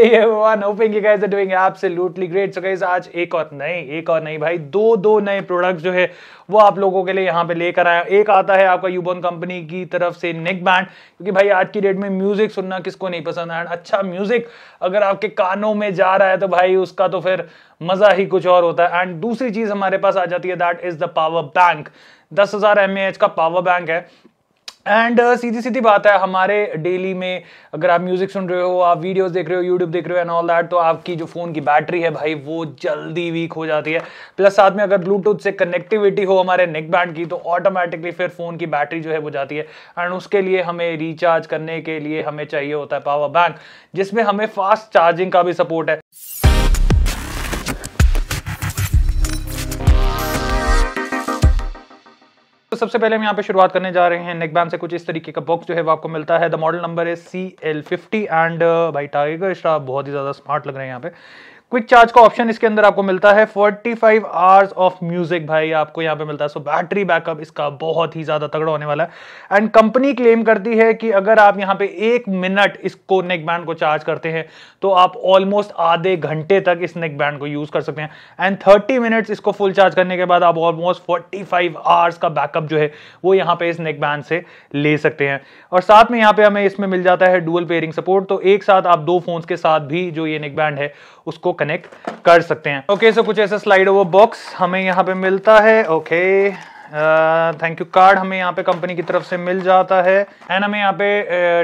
Hey everyone, hoping you guys are doing absolutely great. So guys, आज एक और नहीं, एक और नहीं भाई, दो दो नए प्रोडक्ट्स जो है वो आप लोगों के लिए यहाँ पे लेकर आया एक आता है आपका यूबॉन कंपनी की तरफ से नेक बैंड क्योंकि भाई आज की डेट में म्यूजिक सुनना किसको नहीं पसंद है अच्छा म्यूजिक अगर आपके कानों में जा रहा है तो भाई उसका तो फिर मजा ही कुछ और होता है एंड दूसरी चीज हमारे पास आ जाती है that is the power bank दस हजार का पावर बैंक है एंड uh, सीधी सीधी बात है हमारे डेली में अगर आप म्यूजिक सुन रहे हो आप वीडियोस देख रहे हो यूट्यूब देख रहे हो एंड ऑल दैट तो आपकी जो फोन की बैटरी है भाई वो जल्दी वीक हो जाती है प्लस साथ में अगर ब्लूटूथ से कनेक्टिविटी हो हमारे नेक बैंड की तो ऑटोमेटिकली फिर फोन की बैटरी जो है वो जाती है एंड उसके लिए हमें रिचार्ज करने के लिए हमें चाहिए होता है पावर बैंक जिसमें हमें फास्ट चार्जिंग का भी सपोर्ट है सबसे पहले हम यहाँ पे शुरुआत करने जा रहे हैं नेकबैंड से कुछ इस तरीके का बॉक्स जो है वो आपको मिलता है द मॉडल नंबर है C L fifty and by Tiger Shroff बहुत ही ज़्यादा स्मार्ट लग रहे हैं यहाँ पे क्विक चार्ज का ऑप्शन इसके अंदर आपको मिलता है 45 आवर्स ऑफ म्यूजिक भाई आपको यहाँ पे मिलता है सो बैटरी बैकअप इसका बहुत ही ज्यादा तगड़ा होने वाला है एंड कंपनी क्लेम करती है कि अगर आप यहाँ पे एक मिनट इसको नेक बैंड को चार्ज करते हैं तो आप ऑलमोस्ट आधे घंटे तक इस नेक बैंड को यूज कर सकते हैं एंड थर्टी मिनट्स इसको फुल चार्ज करने के बाद आप ऑलमोस्ट फोर्टी आवर्स का बैकअप जो है वो यहाँ पे इस नेक बैंड से ले सकते हैं और साथ में यहाँ पे हमें इसमें मिल जाता है डुअल पेयरिंग सपोर्ट तो एक साथ आप दो फोन्स के साथ भी जो ये नेक बैंड है उसको कनेक्ट कर सकते हैं ओके okay, सो so कुछ ऐसा स्लाइड ओवर बॉक्स हमें यहाँ पे मिलता है ओके थैंक यू कार्ड हमें यहाँ पे कंपनी की तरफ से मिल जाता है एंड हमें यहाँ पे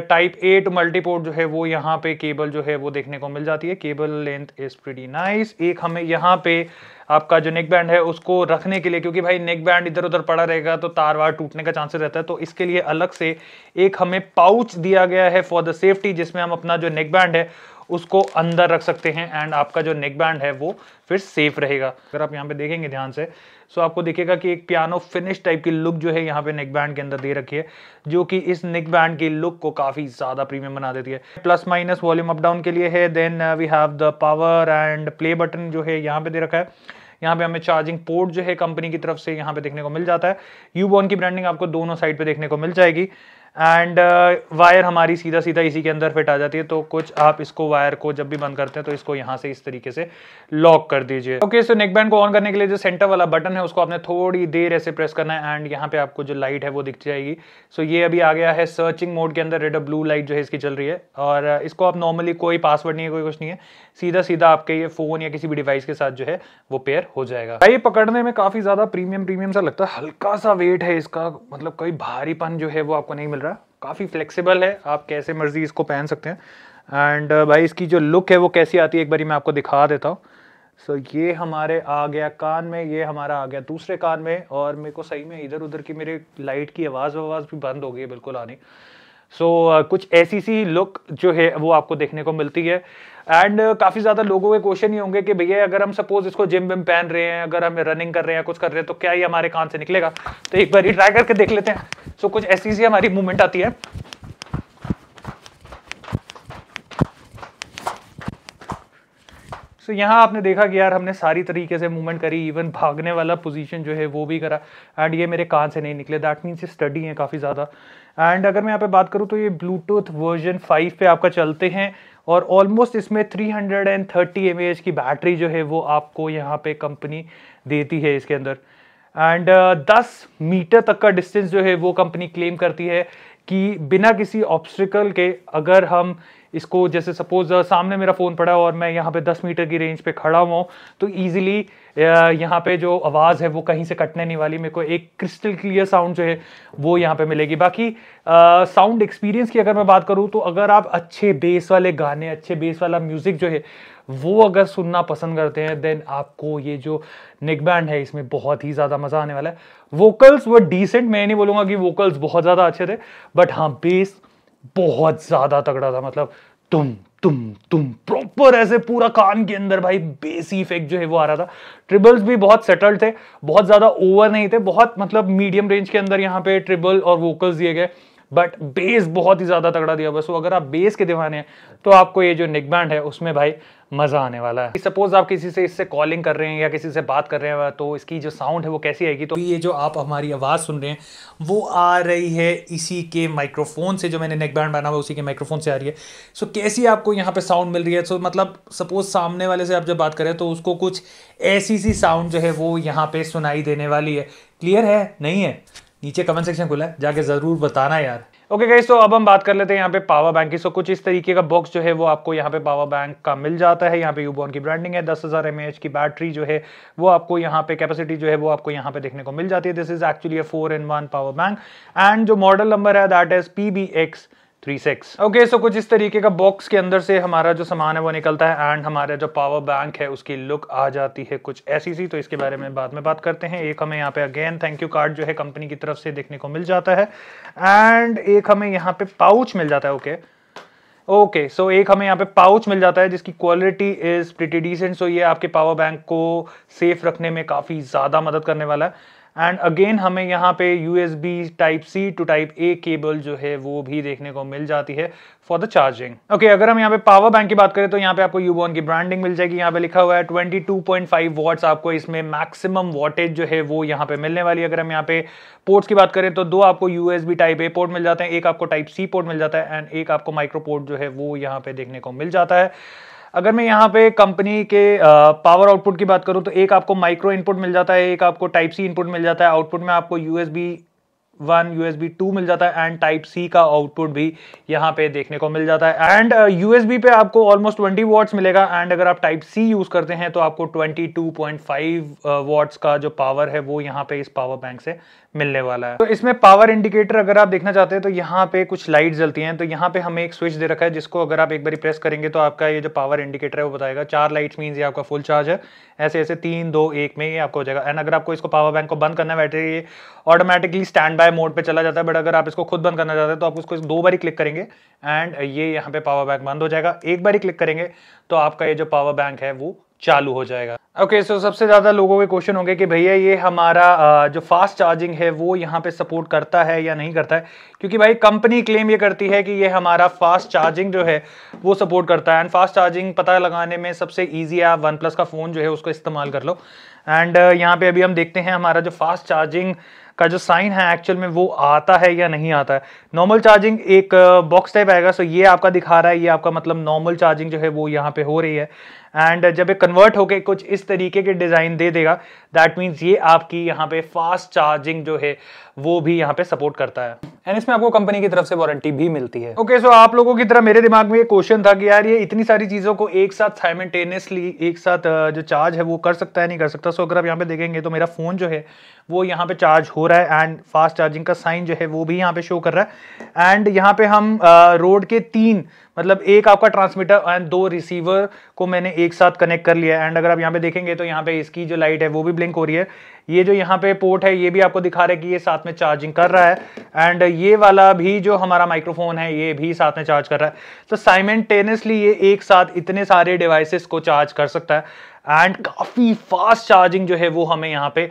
टाइप एट मल्टीपोर्ट जो है वो यहाँ पे केबल जो है वो देखने को मिल जाती है cable length is pretty nice एक हमें यहाँ पे आपका जो नेक बैंड है उसको रखने के लिए क्योंकि भाई नेक बैंड इधर उधर पड़ा रहेगा तो तार वार टूटने का चांसेस रहता है तो इसके लिए अलग से एक हमें पाउच दिया गया है फॉर द सेफ्टी जिसमें हम अपना जो नेक बैंड है उसको अंदर रख सकते हैं एंड आपका जो नेक बैंड है वो फिर सेफ रहेगा अगर आप यहाँ पे देखेंगे ध्यान से सो आपको दिखेगा कि एक पियानो फिनिश टाइप की लुक जो है यहाँ पे नेक बैंड के अंदर दे रखी है जो कि इस नेक बैंड की लुक को काफ़ी ज़्यादा प्रीमियम बना देती है plus minus volume up down के लिए है then we have the power and play button जो है यहाँ पे दे रखा है यहाँ पे हमें चार्जिंग पोर्ट जो है कंपनी की तरफ से यहाँ पे देखने को मिल जाता है यू की ब्रांडिंग आपको दोनों साइड पे देखने को मिल जाएगी एंड वायर uh, हमारी सीधा सीधा इसी के अंदर फिट आ जाती है तो कुछ आप इसको वायर को जब भी बंद करते हैं तो इसको यहाँ से इस तरीके से लॉक कर दीजिए ओके सो नेक बैंड को ऑन करने के लिए जो सेंटर वाला बटन है उसको आपने थोड़ी देर ऐसे प्रेस करना है एंड यहाँ पे आपको जो लाइट है वो दिख जाएगी सो so, ये अभी आ गया है सर्चिंग मोड के अंदर रेड ब्लू लाइट जो है इसकी चल रही है और uh, इसको आप नॉर्मली कोई पासवर्ड नहीं है कोई कुछ नहीं है सीधा सीधा आपके ये फोन या किसी भी डिवाइस के साथ जो है वो पेयर हो जाएगा भाई पकड़ने में काफी ज्यादा प्रीमियम प्रीमियम सा लगता है हल्का सा वेट है इसका मतलब कोई भारीपन जो है वो आपको नहीं मिल काफ़ी फ्लेक्सिबल है आप कैसे मर्जी इसको पहन सकते हैं एंड uh, भाई इसकी जो लुक है वो कैसी आती है एक बारी मैं आपको दिखा देता हूँ सो so, ये हमारे आ गया कान में ये हमारा आ गया दूसरे कान में और मेरे को सही में इधर उधर की मेरे लाइट की आवाज़ ववाज़ भी बंद हो गई है बिल्कुल आनी सो so, uh, कुछ ऐसी सी लुक जो है वो आपको देखने को मिलती है एंड uh, काफी ज्यादा लोगों के क्वेश्चन ही होंगे कि भैया अगर हम सपोज इसको जिम विम पहन रहे हैं अगर हम रनिंग कर रहे हैं कुछ कर रहे हैं तो क्या ये हमारे कान से निकलेगा तो एक बार ट्राई करके देख लेते हैं सो so, कुछ ऐसी सी हमारी मूवमेंट आती है सो so, यहाँ आपने देखा कि यार हमने सारी तरीके से मूवमेंट करी इवन भागने वाला पोजीशन जो है वो भी करा एंड ये मेरे कान से नहीं निकले दैट मीन्स ये स्टडी है काफ़ी ज़्यादा एंड अगर मैं यहाँ पे बात करूँ तो ये ब्लूटूथ वर्जन 5 पे आपका चलते हैं और ऑलमोस्ट इसमें 330 एम की बैटरी जो है वो आपको यहाँ पे कंपनी देती है इसके अंदर एंड uh, 10 मीटर तक का डिस्टेंस जो है वो कंपनी क्लेम करती है कि बिना किसी ऑब्स्टिकल के अगर हम इसको जैसे सपोज सामने मेरा फ़ोन पड़ा और मैं यहाँ पे 10 मीटर की रेंज पे खड़ा हुआ तो ईजिली यहाँ पे जो आवाज़ है वो कहीं से कटने नहीं वाली मेरे को एक क्रिस्टल क्लियर साउंड जो है वो यहाँ पे मिलेगी बाकी साउंड एक्सपीरियंस की अगर मैं बात करूँ तो अगर आप अच्छे बेस वाले गाने अच्छे बेस वाला म्यूज़िक जो है वो अगर सुनना पसंद करते हैं देन आपको ये जो निकबैंड है इसमें बहुत ही ज़्यादा मज़ा आने वाला है वोकल्स वो डिसेंट मैं नहीं बोलूंगा कि वोकल्स बहुत ज़्यादा अच्छे थे बट हाँ बेस बहुत ज़्यादा तगड़ा था मतलब तुम तुम तुम प्रॉपर ऐसे पूरा कान के अंदर भाई बेस इफेक्ट जो है वो आ रहा था ट्रिबल्स भी बहुत सेटल्ड थे बहुत ज़्यादा ओवर नहीं थे बहुत मतलब मीडियम रेंज के अंदर यहाँ पे ट्रिबल और वोकल्स दिए गए बट बेस बहुत ही ज़्यादा तगड़ा दिया बस वो अगर आप बेस के दीवाने हैं तो आपको ये जो बैंड है उसमें भाई मज़ा आने वाला है सपोज आप किसी से इससे कॉलिंग कर रहे हैं या किसी से बात कर रहे हैं तो इसकी जो साउंड है वो कैसी आएगी तो ये जो आप हमारी आवाज़ सुन रहे हैं वो आ रही है इसी के माइक्रोफोन से जो मैंने नेकबैंड बना हुआ उसी के माइक्रोफोन से आ रही है सो कैसी आपको यहाँ पे साउंड मिल रही है सो मतलब सपोज सामने वाले से आप जब बात करें तो उसको कुछ ऐसी सी साउंड जो है वो यहाँ पे सुनाई देने वाली है क्लियर है नहीं है नीचे कमेंट सेक्शन खुला है जाके जरूर बताना यार ओके गाइस तो अब हम बात कर लेते हैं यहाँ पे पावर बैंक की सो कुछ इस तरीके का बॉक्स जो है वो आपको यहाँ पे पावर बैंक का मिल जाता है यहाँ पे यूबॉर्न की ब्रांडिंग है दस हज़ार एम की बैटरी जो है वो आपको यहाँ पे कैपेसिटी जो है वो आपको यहाँ पे देखने को मिल जाती है this is actually a four in one power bank and जो मॉडल नंबर है that is P B X three six okay so कुछ इस तरीके का बॉक्स के अंदर से हमारा जो सामान है वो निकलता है एंड हमारा जो पावर बैंक है उसकी लुक आ जाती है कुछ ऐसी सी तो इसके बारे में बाद में बात करते हैं एक हमें यहाँ पे अगेन थैंक यू कार्ड जो है कंपनी की तरफ से देखने को मिल जाता है एंड एक हमें यहाँ पे पाउच मिल जाता है okay okay. Okay okay, so so एक हमें यहाँ पे पाउच मिल जाता है जिसकी quality is pretty decent so ये आपके पावर बैंक को सेफ रखने में काफ़ी ज़्यादा मदद करने वाला है एंड अगेन हमें यहाँ पे U S B type C to type A cable जो है वो भी देखने को मिल जाती है फॉर द चार्जिंग ओके अगर हम यहाँ पे पावर बैंक की बात करें तो यहाँ पे आपको यूबॉन की ब्रांडिंग मिल जाएगी यहाँ पे लिखा हुआ है twenty two point five watts आपको इसमें मैक्सिमम वॉटेज जो है वो यहाँ पे मिलने वाली है अगर हम यहाँ पे पोर्ट्स की बात करें तो दो आपको बी टाइप ए पोर्ट मिल जाते हैं एक आपको टाइप सी पोर्ट मिल जाता है एंड एक आपको माइक्रो पोर्ट जो है वो यहाँ पे देखने को मिल जाता है अगर मैं यहाँ पे कंपनी के पावर आउटपुट की बात करूँ तो एक आपको माइक्रो इनपुट मिल जाता है एक आपको टाइप सी इनपुट मिल जाता है आउटपुट में आपको B one U S B two मिल जाता है एंड टाइप सी का आउटपुट भी यहाँ पे देखने को मिल जाता है एंड बी पे आपको ऑलमोस्ट ट्वेंटी वॉट्स मिलेगा एंड अगर आप टाइप सी यूज करते हैं तो आपको twenty two point five watts का जो पावर है वो यहाँ पे इस पावर बैंक से मिलने वाला है तो इसमें पावर इंडिकेटर अगर आप देखना चाहते हैं तो यहाँ पे कुछ लाइट जलती हैं तो यहाँ पे हमें एक स्विच दे रखा है जिसको अगर आप एक बार प्रेस करेंगे तो आपका ये जो पावर इंडिकेटर है वो बताएगा चार लाइट्स मीन ये आपका फुल चार्ज है ऐसे ऐसे तीन दो एक में ये आपको हो जाएगा एंड अगर आपको इसको पावर बैंक को बंद करना बैठे ये ऑटोमेटिकली स्टैंड बाय मोड पर चला जाता है बट अगर आप इसको खुद बंद करना चाहते हैं तो आप उसको दो बार क्लिक करेंगे एंड ये यहाँ पे पावर बैंक बंद हो जाएगा एक बार क्लिक करेंगे तो आपका ये जो पावर बैंक है वो चालू हो जाएगा ओके okay, सो so सबसे ज़्यादा लोगों के क्वेश्चन होंगे कि भैया ये हमारा जो फास्ट चार्जिंग है वो यहाँ पे सपोर्ट करता है या नहीं करता है क्योंकि भाई कंपनी क्लेम ये करती है कि ये हमारा फास्ट चार्जिंग जो है वो सपोर्ट करता है एंड फास्ट चार्जिंग पता लगाने में सबसे ईजी है आप वन प्लस का फ़ोन जो है उसको इस्तेमाल कर लो एंड यहाँ पे अभी हम देखते हैं हमारा जो फास्ट चार्जिंग का जो साइन है एक्चुअल में वो आता है या नहीं आता है नॉर्मल चार्जिंग एक बॉक्स टाइप आएगा सो ये आपका दिखा रहा है ये आपका मतलब नॉर्मल चार्जिंग जो है वो यहाँ पे हो रही है एंड uh, जब ये कन्वर्ट होके कुछ इस तरीके के डिज़ाइन दे देगा दैट मीन्स ये आपकी यहाँ पे फास्ट चार्जिंग जो है वो भी यहाँ पे सपोर्ट करता है एंड इसमें आपको कंपनी की तरफ से वारंटी भी मिलती है ओके okay, सो so आप लोगों की तरह मेरे दिमाग में ये क्वेश्चन था कि यार ये इतनी सारी चीज़ों को एक साथ साइमेंटेनियसली एक साथ uh, जो चार्ज है वो कर सकता है नहीं कर सकता सो so, अगर आप यहाँ पे देखेंगे तो मेरा फ़ोन जो है वो यहाँ पे चार्ज हो रहा है एंड फास्ट चार्जिंग का साइन जो है वो भी यहाँ पे शो कर रहा है एंड यहाँ पे हम रोड uh, के तीन मतलब एक आपका ट्रांसमीटर एंड दो रिसीवर को मैंने एक साथ कनेक्ट कर लिया है एंड अगर आप यहाँ पे देखेंगे तो यहाँ पे इसकी जो लाइट है वो भी ब्लिंक हो रही है ये जो यहाँ पे पोर्ट है ये भी आपको दिखा रहा है कि ये साथ में चार्जिंग कर रहा है एंड ये वाला भी जो हमारा माइक्रोफोन है ये भी साथ में चार्ज कर रहा है तो साइमेंटेनियसली ये एक साथ इतने सारे डिवाइसेस को चार्ज कर सकता है एंड काफ़ी फास्ट चार्जिंग जो है वो हमें यहाँ पे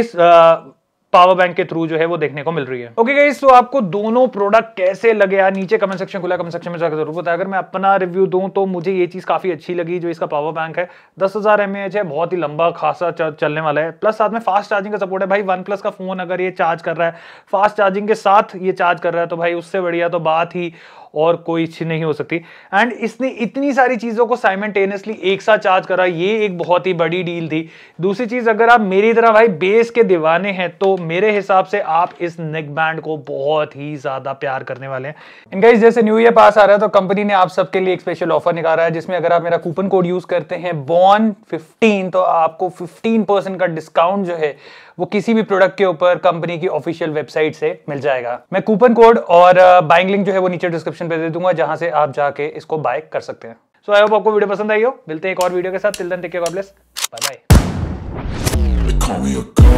इस आ, पावर बैंक के थ्रू जो है वो देखने को मिल रही है ओके गाइस तो आपको दोनों प्रोडक्ट कैसे लगे यार नीचे कमेंट सेक्शन खुला कमेंट सेक्शन में जाकर जरूर बताया अगर मैं अपना रिव्यू दूं तो मुझे ये चीज काफी अच्छी लगी जो इसका पावर बैंक है दस हजार एम है बहुत ही लंबा खासा चलने वाला है प्लस साथ में फास्ट चार्जिंग का सपोर्ट है भाई वन प्लस का फोन अगर ये चार्ज कर रहा है फास्ट चार्जिंग के साथ ये चार्ज कर रहा है तो भाई उससे बढ़िया तो बात ही और कोई चीज नहीं हो सकती एंड इसने इतनी सारी चीज़ों को साइमेंटेनियसली एक साथ चार्ज करा ये एक बहुत ही बड़ी डील थी दूसरी चीज़ अगर आप मेरी तरह भाई बेस के दीवाने हैं तो मेरे हिसाब से आप इस नेक बैंड को बहुत ही ज़्यादा प्यार करने वाले हैं इनकेस जैसे न्यू ईयर पास आ रहा है तो कंपनी ने आप सबके लिए एक स्पेशल ऑफर निकाला है जिसमें अगर आप मेरा कूपन कोड यूज़ करते हैं बॉन फिफ्टीन तो आपको फिफ्टीन का डिस्काउंट जो है वो किसी भी प्रोडक्ट के ऊपर कंपनी की ऑफिशियल वेबसाइट से मिल जाएगा मैं कूपन कोड और बाइंग uh, लिंक जो है वो नीचे डिस्क्रिप्शन डिस्क्रिप्शन पे दे दूंगा जहां से आप जाके इसको बाय कर सकते हैं सो आई होप आपको वीडियो पसंद आई हो मिलते हैं एक और वीडियो के साथ till then take care God bless bye bye